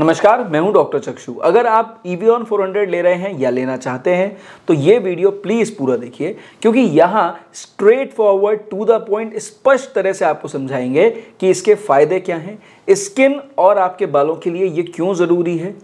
नमस्कार मैं हूं डॉक्टर चक्षु अगर आप ई 400 ऑन फोर ले रहे हैं या लेना चाहते हैं तो ये वीडियो प्लीज़ पूरा देखिए क्योंकि यहाँ straight forward to the point स्पष्ट तरह से आपको समझाएंगे कि इसके फ़ायदे क्या हैं स्किन और आपके बालों के लिए ये क्यों ज़रूरी है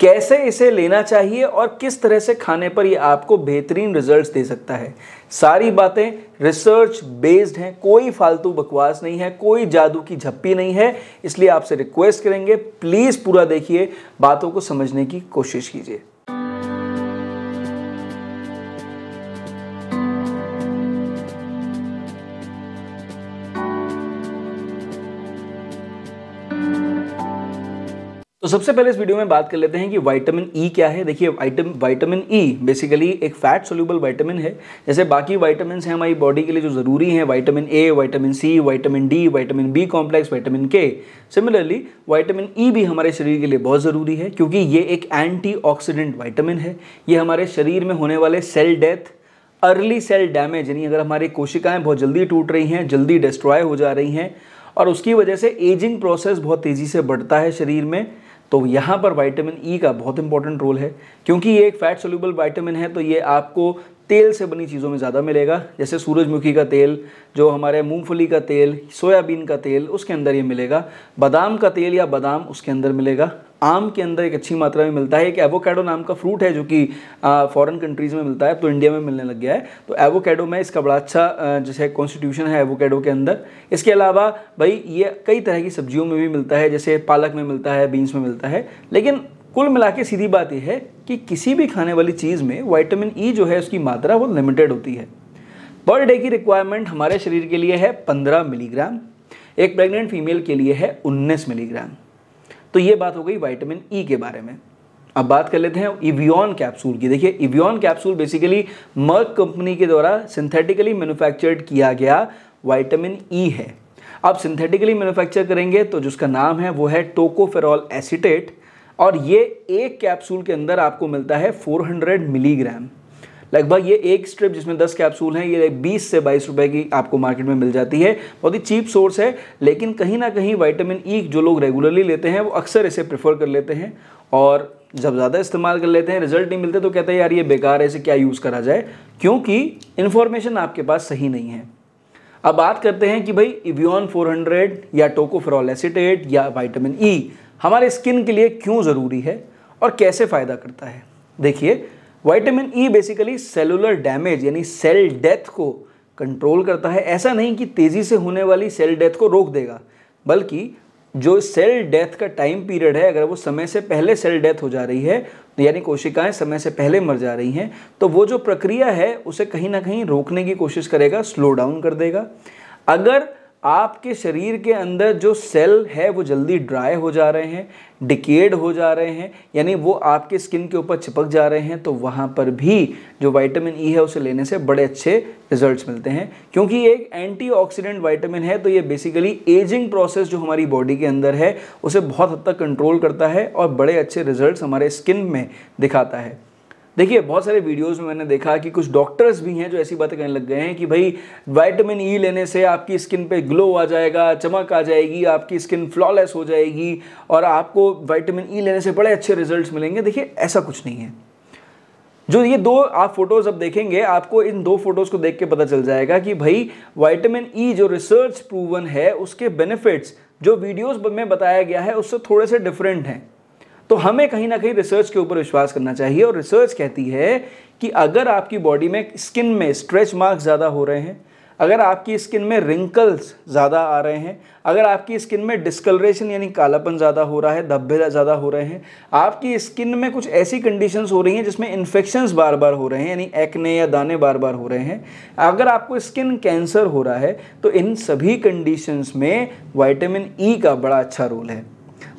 कैसे इसे लेना चाहिए और किस तरह से खाने पर यह आपको बेहतरीन रिजल्ट दे सकता है सारी बातें रिसर्च बेस्ड हैं कोई फालतू बकवास नहीं है कोई जादू की झप्पी नहीं है इसलिए आपसे रिक्वेस्ट करेंगे प्लीज़ पूरा देखिए बातों को समझने की कोशिश कीजिए सबसे पहले इस वीडियो में बात कर लेते हैं कि वाइटामिन ई e क्या है देखिए वाइटम वाइटामिन ई e, बेसिकली एक फैट सोल्यूबल वाइटामिन है जैसे बाकी वाइटामिन हैं हमारी बॉडी के लिए जो ज़रूरी हैं vitamin A vitamin C vitamin D vitamin B complex vitamin K similarly vitamin E e भी हमारे शरीर के लिए बहुत ज़रूरी है क्योंकि ये एक एंटी वाइटामिन है ये हमारे शरीर में होने वाले cell death early cell damage यानी अगर हमारी कोशिकाएं बहुत जल्दी टूट रही हैं जल्दी डिस्ट्रॉय हो जा रही हैं और उसकी वजह से एजिंग प्रोसेस बहुत तेज़ी से बढ़ता है शरीर में तो यहाँ पर विटामिन ई e का बहुत इंपॉर्टेंट रोल है क्योंकि ये एक फैट सोल्यूबल वाइटामिन है तो ये आपको तेल से बनी चीज़ों में ज़्यादा मिलेगा जैसे सूरजमुखी का तेल जो हमारे मूंगफली का तेल सोयाबीन का तेल उसके अंदर ये मिलेगा बादाम का तेल या बादाम उसके अंदर मिलेगा आम के अंदर एक अच्छी मात्रा में मिलता है एक एवोकेडो नाम का फ्रूट है जो कि फॉरेन कंट्रीज़ में मिलता है तो इंडिया में मिलने लग गया है तो एवोकेडो में इसका बड़ा अच्छा जैसे कॉन्स्टिट्यूशन है एवोकेडो के अंदर इसके अलावा भाई ये कई तरह की सब्जियों में भी मिलता है जैसे पालक में मिलता है बीन्स में मिलता है लेकिन कुल मिला के सीधी बात यह है कि किसी भी खाने वाली चीज़ में वाइटामिन ई e जो है उसकी मात्रा वो लिमिटेड होती है पर डे की रिक्वायरमेंट हमारे शरीर के लिए है 15 मिलीग्राम एक प्रेग्नेंट फीमेल के लिए है 19 मिलीग्राम तो ये बात हो गई वाइटामिन ई e के बारे में अब बात कर लेते हैं इवियन कैप्सूल की देखिए इवियन कैप्सूल बेसिकली मर्क कंपनी के द्वारा सिंथेटिकली मैन्युफैक्चर्ड किया गया वाइटामिन ई e है आप सिंथेटिकली मैन्युफैक्चर करेंगे तो जिसका नाम है वो है टोकोफेरॉल एसिटेट और ये एक कैप्सूल के अंदर आपको मिलता है 400 मिलीग्राम लगभग ये एक स्ट्रिप जिसमें 10 कैप्सूल हैं ये 20 से बाईस रुपए की आपको मार्केट में मिल जाती है बहुत ही चीप सोर्स है लेकिन कहीं ना कहीं विटामिन ई e जो लोग रेगुलरली लेते हैं वो अक्सर इसे प्रेफर कर लेते हैं और जब ज़्यादा इस्तेमाल कर लेते हैं रिजल्ट नहीं मिलते तो कहते हैं यार ये बेकार है इसे क्या यूज़ करा जाए क्योंकि इन्फॉर्मेशन आपके पास सही नहीं है अब बात करते हैं कि भाई इवियन 400 या टोकोफेरॉल एसिटेट या विटामिन ई e, हमारे स्किन के लिए क्यों ज़रूरी है और कैसे फ़ायदा करता है देखिए vitamin E basically cellular damage यानी सेल डेथ को कंट्रोल करता है ऐसा नहीं कि तेज़ी से होने वाली सेल डेथ को रोक देगा बल्कि जो सेल डेथ का टाइम पीरियड है अगर वो समय से पहले सेल डेथ हो जा रही है यानी कोशिकाएं समय से पहले मर जा रही हैं तो वो जो प्रक्रिया है उसे कहीं ना कहीं रोकने की कोशिश करेगा स्लो डाउन कर देगा अगर आपके शरीर के अंदर जो सेल है वो जल्दी ड्राई हो जा रहे हैं डिकेड हो जा रहे हैं यानी वो आपके स्किन के ऊपर चिपक जा रहे हैं तो वहाँ पर भी जो विटामिन ई e है उसे लेने से बड़े अच्छे रिजल्ट्स मिलते हैं क्योंकि ये एक एंटीऑक्सीडेंट विटामिन है तो ये बेसिकली एजिंग प्रोसेस जो हमारी बॉडी के अंदर है उसे बहुत हद तक कंट्रोल करता है और बड़े अच्छे रिजल्ट हमारे स्किन में दिखाता है देखिए बहुत सारे वीडियोस में मैंने देखा कि कुछ डॉक्टर्स भी हैं जो ऐसी बातें करने लग गए हैं कि भाई वाइटामिन ई e लेने से आपकी स्किन पे ग्लो आ जाएगा चमक आ जाएगी आपकी स्किन फ्लॉलेस हो जाएगी और आपको वाइटामिन ई e लेने से बड़े अच्छे रिजल्ट मिलेंगे देखिए ऐसा कुछ नहीं है जो ये दो आप फोटोज़ अब देखेंगे आपको इन दो फोटोज़ को देख के पता चल जाएगा कि भाई वाइटामिन ई e जो रिसर्च प्रूवन है उसके बेनिफिट्स जो वीडियोज़ में बताया गया है उससे थोड़े से डिफरेंट हैं तो हमें कहीं ना कहीं रिसर्च के ऊपर विश्वास करना चाहिए और रिसर्च कहती है कि अगर आपकी बॉडी में स्किन में स्ट्रेच मार्क्स ज़्यादा हो रहे हैं अगर आपकी स्किन में रिंकल्स ज़्यादा आ रहे हैं अगर आपकी स्किन में डिस्कलरेशन यानी कालापन ज़्यादा हो रहा है धब्बे ज़्यादा हो रहे हैं आपकी स्किन में कुछ ऐसी कंडीशंस हो रही हैं जिसमें इन्फेक्शंस बार बार हो रहे हैं यानी एक्ने या दाने बार बार हो रहे हैं अगर आपको स्किन कैंसर हो रहा है तो इन सभी कंडीशंस में वाइटामिन ई e का बड़ा अच्छा रोल है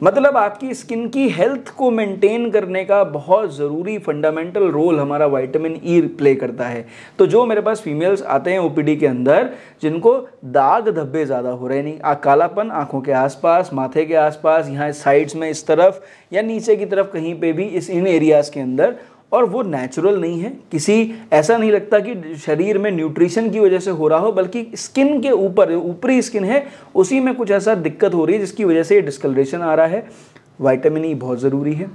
मतलब आपकी स्किन की हेल्थ को मेंटेन करने का बहुत ज़रूरी फंडामेंटल रोल हमारा वाइटामिन ई e प्ले करता है तो जो मेरे पास फीमेल्स आते हैं ओपीडी के अंदर जिनको दाग धब्बे ज़्यादा हो रहे नहीं आ कालापन आँखों के आसपास माथे के आसपास यहाँ साइड्स में इस तरफ या नीचे की तरफ कहीं पे भी इस इन एरियाज़ के अंदर और वो नेचुरल नहीं है किसी ऐसा नहीं लगता कि शरीर में न्यूट्रिशन की वजह से हो रहा हो बल्कि स्किन के ऊपर ऊपरी स्किन है उसी में कुछ ऐसा दिक्कत हो रही है जिसकी वजह से ये डिस्कलरेशन आ रहा है वाइटामिन ई e बहुत ज़रूरी है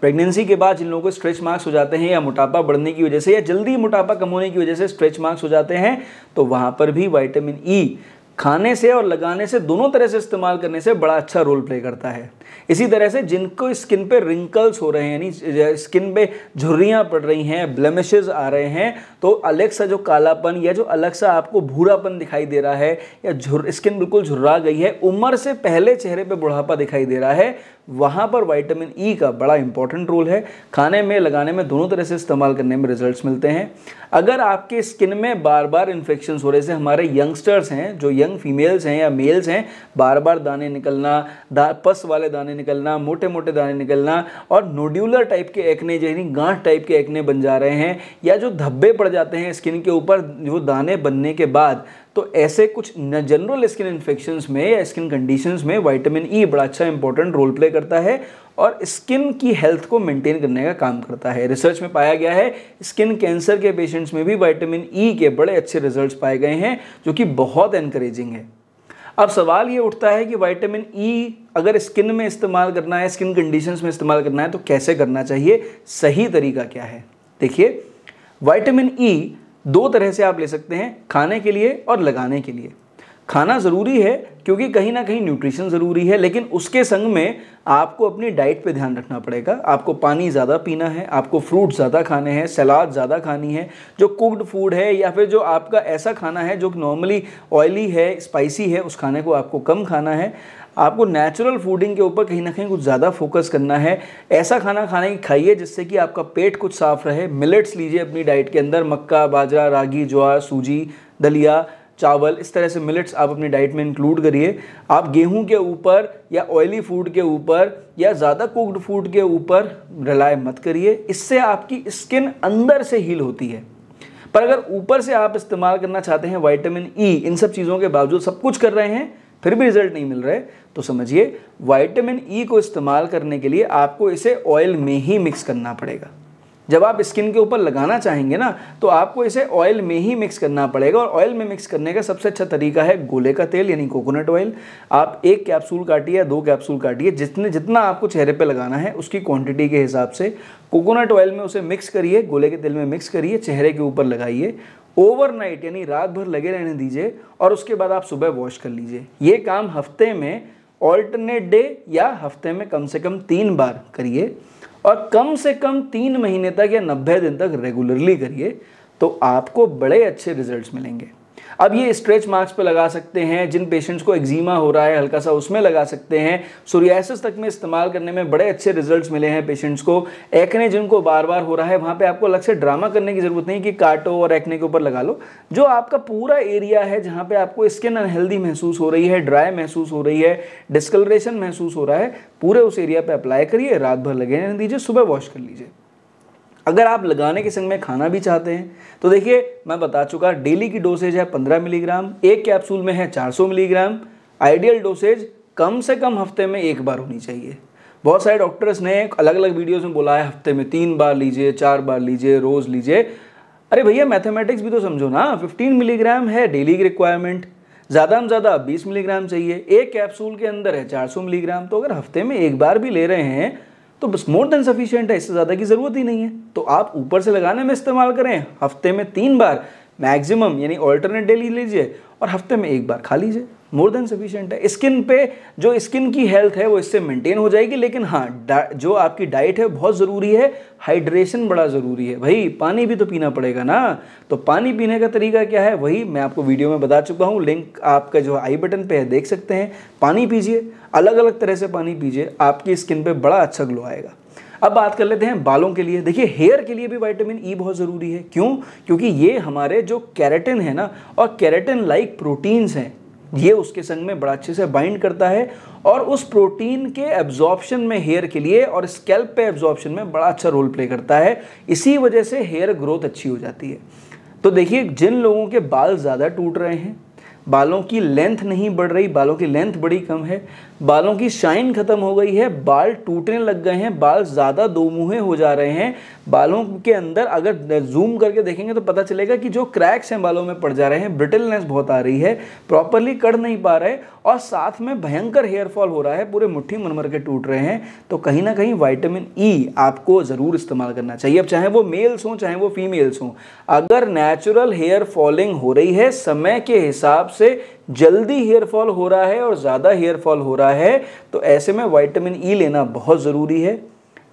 प्रेगनेंसी के बाद जिन लोगों को स्ट्रेच मार्क्स हो जाते हैं या मोटापा बढ़ने की वजह से या जल्दी मोटापा कम होने की वजह से स्ट्रेच मार्क्स हो जाते हैं तो वहाँ पर भी वाइटामिन ई e खाने से और लगाने से दोनों तरह से इस्तेमाल करने से बड़ा अच्छा रोल प्ले करता है इसी तरह से जिनको स्किन पे रिंकल्स हो रहे हैं यानी स्किन पे झुर्रियाँ पड़ रही हैं ब्लमिशेज आ रहे हैं तो अलग सा जो कालापन या जो अलग सा आपको भूरापन दिखाई दे रहा है या झुर स्किन बिल्कुल झुर्रा गई है उम्र से पहले चेहरे पर बुढ़ापा दिखाई दे रहा है वहाँ पर वाइटामिन ई e का बड़ा इंपॉर्टेंट रोल है खाने में लगाने में दोनों तरह से इस्तेमाल करने में रिजल्ट्स मिलते हैं अगर आपके स्किन में बार बार इन्फेक्शन हो रहे से हमारे यंगस्टर्स हैं जो यंग फीमेल्स हैं या मेल्स हैं बार बार दाने निकलना दा, पस वाले दाने निकलना मोटे मोटे दाने निकलना और नोड्यूलर टाइप के एक्ने यानी गांठ टाइप के एक्ने बन जा रहे हैं या जो धब्बे पड़ जाते हैं स्किन के ऊपर वो दाने बनने के बाद तो ऐसे कुछ जनरल स्किन इन्फेक्शंस में या स्किन कंडीशंस में विटामिन ई e बड़ा अच्छा इंपॉर्टेंट रोल प्ले करता है और स्किन की हेल्थ को मेंटेन करने का काम करता है रिसर्च में पाया गया है स्किन कैंसर के पेशेंट्स में भी विटामिन ई e के बड़े अच्छे रिजल्ट्स पाए गए हैं जो कि बहुत एनकरेजिंग है अब सवाल ये उठता है कि विटामिन ई e अगर स्किन में इस्तेमाल करना है स्किन कंडीशंस में इस्तेमाल करना है तो कैसे करना चाहिए सही तरीका क्या है देखिए विटामिन ई e दो तरह से आप ले सकते हैं खाने के लिए और लगाने के लिए खाना ज़रूरी है क्योंकि कहीं ना कहीं न्यूट्रिशन ज़रूरी है लेकिन उसके संग में आपको अपनी डाइट पे ध्यान रखना पड़ेगा आपको पानी ज़्यादा पीना है आपको फ्रूट ज़्यादा खाने हैं सलाद ज़्यादा खानी है जो कुकड फूड है या फिर जो आपका ऐसा खाना है जो नॉर्मली ऑयली है स्पाइसी है उस खाने को आपको कम खाना है आपको नेचुरल फूडिंग के ऊपर कहीं ना कहीं कुछ ज़्यादा फोकस करना है ऐसा खाना खाने की खाइए जिससे कि आपका पेट कुछ साफ़ रहे मिलेट्स लीजिए अपनी डाइट के अंदर मक्का बाजरा रागी ज्वार सूजी दलिया चावल इस तरह से मिलेट्स आप अपनी डाइट में इंक्लूड करिए आप गेहूं के ऊपर या ऑयली फूड के ऊपर या ज़्यादा कुक्ड फूड के ऊपर रिलाय मत करिए इससे आपकी स्किन अंदर से हील होती है पर अगर ऊपर से आप इस्तेमाल करना चाहते हैं वाइटामिन ई e, इन सब चीज़ों के बावजूद सब कुछ कर रहे हैं फिर भी रिजल्ट नहीं मिल रहे तो समझिए वाइटामिन ई e को इस्तेमाल करने के लिए आपको इसे ऑयल में ही मिक्स करना पड़ेगा जब आप स्किन के ऊपर लगाना चाहेंगे ना तो आपको इसे ऑयल में ही मिक्स करना पड़ेगा और ऑयल में मिक्स करने का सबसे अच्छा तरीका है गोले का तेल यानी कोकोनट ऑयल आप एक कैप्सूल काटिए या दो कैप्सूल काटिए जितने जितना आपको चेहरे पर लगाना है उसकी क्वांटिटी के हिसाब से कोकोनट ऑयल में उसे मिक्स करिए गोले के तेल में मिक्स करिए चेहरे के ऊपर लगाइए ओवरनाइट यानी रात भर लगे रहने दीजिए और उसके बाद आप सुबह वॉश कर लीजिए ये काम हफ्ते में ऑल्टरनेट डे या हफ्ते में कम से कम तीन बार करिए और कम से कम तीन महीने तक या नब्बे दिन तक रेगुलरली करिए तो आपको बड़े अच्छे रिजल्ट्स मिलेंगे अब ये स्ट्रेच मार्क्स पे लगा सकते हैं जिन पेशेंट्स को एक्जीमा हो रहा है हल्का सा उसमें लगा सकते हैं सोरियासिस तक में इस्तेमाल करने में बड़े अच्छे रिजल्ट्स मिले हैं पेशेंट्स को एक्ने जिनको बार बार हो रहा है वहाँ पे आपको अलग से ड्रामा करने की ज़रूरत नहीं कि काटो और एक्ने के ऊपर लगा लो जो आपका पूरा एरिया है जहाँ पर आपको स्किन अनहेल्दी महसूस हो रही है ड्राई महसूस हो रही है डिस्कलरेशन महसूस हो रहा है पूरे उस एरिया पर अप्लाई करिए रात भर लगे दीजिए सुबह वॉश कर लीजिए अगर आप लगाने के संग में खाना भी चाहते हैं तो देखिए मैं बता चुका डेली की डोसेज है 15 मिलीग्राम एक कैप्सूल में है 400 मिलीग्राम आइडियल डोसेज कम से कम हफ्ते में एक बार होनी चाहिए बहुत सारे डॉक्टर्स ने अलग अलग वीडियोस में बोला है हफ्ते में तीन बार लीजिए चार बार लीजिए रोज़ लीजिए अरे भैया मैथमेटिक्स भी तो समझो ना 15 मिलीग्राम है डेली की रिक्वायरमेंट ज़्यादा में ज़्यादा 20 मिलीग्राम चाहिए एक कैप्सूल के अंदर है 400 मिलीग्राम तो अगर हफ्ते में एक बार भी ले रहे हैं तो बस मोर देन सफिशियंट है इससे ज़्यादा की ज़रूरत ही नहीं है तो आप ऊपर से लगाने में इस्तेमाल करें हफ्ते में तीन बार मैक्सिमम यानी ऑल्टरनेट डेली लीजिए और हफ्ते में एक बार खा लीजिए मोर देन सफिशियंट है स्किन पे जो स्किन की हेल्थ है वो इससे मेंटेन हो जाएगी लेकिन हाँ जो आपकी डाइट है बहुत ज़रूरी है हाइड्रेशन बड़ा ज़रूरी है भाई पानी भी तो पीना पड़ेगा ना तो पानी पीने का तरीका क्या है वही मैं आपको वीडियो में बता चुका हूँ लिंक आपका जो आई बटन पे है देख सकते हैं पानी पीजिए अलग अलग तरह से पानी पीजिए आपकी स्किन पर बड़ा अच्छा ग्लो आएगा अब बात कर लेते हैं बालों के लिए देखिए हेयर के लिए भी विटामिन ई e बहुत ज़रूरी है क्यों क्योंकि ये हमारे जो कैरेटिन है ना और कैरेटिन लाइक प्रोटीन्स हैं ये उसके संग में बड़ा अच्छे से बाइंड करता है और उस प्रोटीन के एब्जॉर्प्शन में हेयर के लिए और स्केल्प पे एब्जॉर्प्शन में बड़ा अच्छा रोल प्ले करता है इसी वजह से हेयर ग्रोथ अच्छी हो जाती है तो देखिए जिन लोगों के बाल ज़्यादा टूट रहे हैं बालों की लेंथ नहीं बढ़ रही बालों की लेंथ बड़ी कम है बालों की शाइन खत्म हो गई है बाल टूटने लग गए हैं बाल ज़्यादा दो मुँहे हो जा रहे हैं बालों के अंदर अगर जूम करके देखेंगे तो पता चलेगा कि जो क्रैक्स हैं बालों में पड़ जा रहे हैं ब्रिटलनेस बहुत आ रही है प्रॉपरली कट नहीं पा रहे और साथ में भयंकर हेयर फॉल हो रहा है पूरे मुट्ठी मनमर के टूट रहे हैं तो कहीं ना कहीं वाइटामिन ई e आपको ज़रूर इस्तेमाल करना चाहिए अब चाहे वो मेल्स हों चाहे वो फीमेल्स हों अगर नेचुरल हेयर फॉलिंग हो रही है समय के हिसाब से जल्दी हेयर फॉल हो रहा है और ज़्यादा हेयर फॉल हो रहा है तो ऐसे में वाइटामिन ई e लेना बहुत ज़रूरी है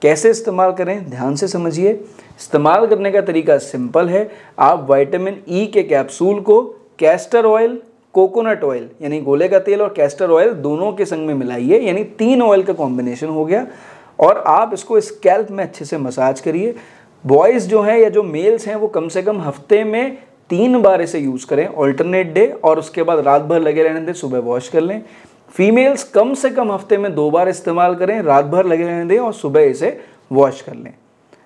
कैसे इस्तेमाल करें ध्यान से समझिए इस्तेमाल करने का तरीका सिंपल है आप वाइटामिन ई e के कैप्सूल को कैस्टर ऑयल कोकोनट ऑयल यानी गोले का तेल और कैस्टर ऑयल दोनों के संग में मिलाइए यानी तीन ऑयल का कॉम्बिनेशन हो गया और आप इसको स्कैल्प में अच्छे से मसाज करिए बॉयज़ जो हैं या जो मेल्स हैं वो कम से कम हफ्ते में तीन बार इसे यूज़ करें ऑल्टरनेट डे और उसके बाद रात भर लगे रहने दें सुबह वॉश कर लें फीमेल्स कम से कम हफ्ते में दो बार इस्तेमाल करें रात भर लगे रहने दें और सुबह इसे वॉश कर लें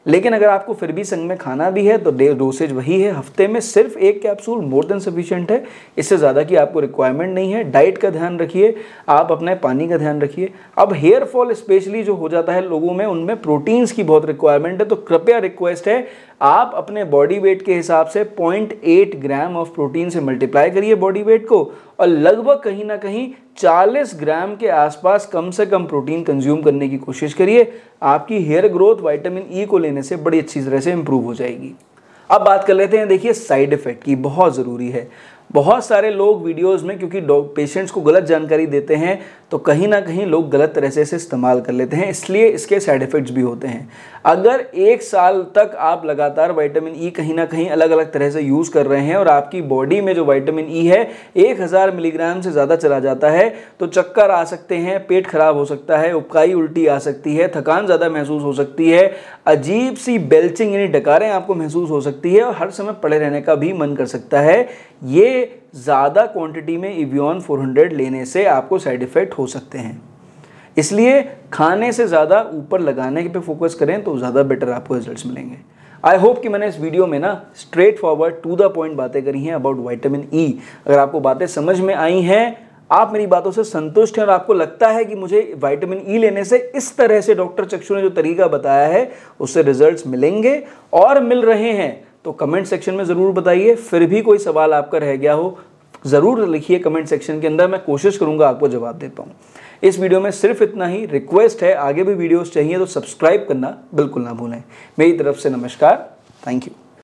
लेकिन अगर आपको फिर भी संग में खाना भी है तो डे डोसेज वही है हफ्ते में सिर्फ एक कैप्सूल मोर देन सफिशियंट है इससे ज़्यादा की आपको रिक्वायरमेंट नहीं है डाइट का ध्यान रखिए आप अपने पानी का ध्यान रखिए अब हेयर फॉल स्पेशली जो हो जाता है लोगों में उनमें प्रोटीन्स की बहुत रिक्वायरमेंट है तो कृपया रिक्वेस्ट है आप अपने बॉडी वेट के हिसाब से पॉइंट ग्राम ऑफ प्रोटीन से मल्टीप्लाई करिए बॉडी वेट को और लगभग कहीं ना कहीं 40 ग्राम के आसपास कम से कम प्रोटीन कंज्यूम करने की कोशिश करिए आपकी hair growth vitamin E e को लेने से बड़ी अच्छी तरह से इम्प्रूव हो जाएगी अब बात कर लेते हैं देखिए साइड इफ़ेक्ट की बहुत ज़रूरी है बहुत सारे लोग वीडियोस में क्योंकि पेशेंट्स को गलत जानकारी देते हैं तो कहीं ना कहीं लोग गलत तरह से इसे इस्तेमाल कर लेते हैं इसलिए इसके साइड इफ़ेक्ट्स भी होते हैं अगर एक साल तक आप लगातार वाइटामिन ई e कहीं ना कहीं अलग अलग तरह से यूज़ कर रहे हैं और आपकी बॉडी में जो वाइटामिन ई e है एक हज़ार मिलीग्राम से ज़्यादा चला जाता है तो चक्कर आ सकते हैं पेट खराब हो सकता है उपकाई उल्टी आ सकती है थकान ज़्यादा महसूस हो सकती है अजीब सी बेल्चिंग यानी डकारें आपको महसूस हो सकती है और हर समय पड़े रहने का भी मन कर सकता है ये ज़्यादा क्वांटिटी में इवियन 400 लेने से आपको साइड इफ़ेक्ट हो सकते हैं इसलिए खाने से ज़्यादा ऊपर लगाने पे फोकस करें तो ज़्यादा बेटर आपको रिजल्ट्स मिलेंगे आई होप कि मैंने इस वीडियो में ना straight forward to the point बातें करी हैं अबाउट वाइटामिन ई अगर आपको बातें समझ में आई हैं आप मेरी बातों से संतुष्ट हैं और आपको लगता है कि मुझे विटामिन ई e लेने से इस तरह से डॉक्टर चक्षु ने जो तरीका बताया है उससे रिजल्ट्स मिलेंगे और मिल रहे हैं तो कमेंट सेक्शन में ज़रूर बताइए फिर भी कोई सवाल आपका रह गया हो ज़रूर लिखिए कमेंट सेक्शन के अंदर मैं कोशिश करूँगा आपको जवाब दे पाऊँ इस वीडियो में सिर्फ इतना ही रिक्वेस्ट है आगे भी वीडियोस चाहिए तो सब्सक्राइब करना बिल्कुल ना भूलें मेरी तरफ से नमस्कार थैंक यू